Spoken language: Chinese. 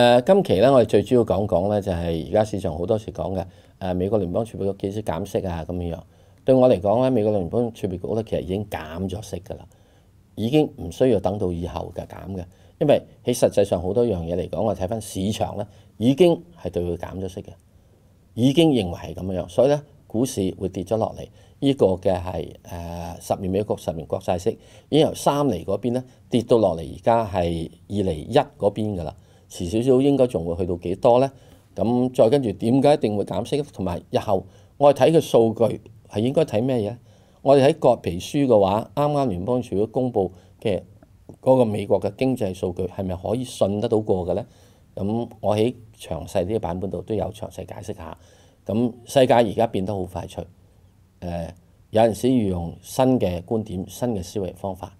誒，今期咧，我哋最主要講講咧，就係而家市場好多時講嘅誒美國聯邦儲備局幾時減息啊，咁樣對我嚟講咧，美國聯邦儲備局咧其實已經減咗息噶啦，已經唔需要等到以後嘅減嘅，因為喺實際上好多樣嘢嚟講，我睇翻市場咧已經係對佢減咗息嘅，已經認為係咁樣，所以咧股市會跌咗落嚟。呢個嘅係誒十年美國十年國債息已經由三厘嗰邊咧跌到落嚟，而家係二厘一嗰邊噶啦。遲少少應該仲會去到幾多咧？咁再跟住點解一定會減息？同埋日後我哋睇嘅數據係應該睇咩嘢？我哋喺國皮書嘅話，啱啱聯邦儲都公佈嘅嗰個美國嘅經濟數據係咪可以信得到過嘅咧？咁我喺詳細啲版本度都有詳細解釋下。咁世界而家變得好快脆，誒有陣時要用新嘅觀點、新嘅思維方法。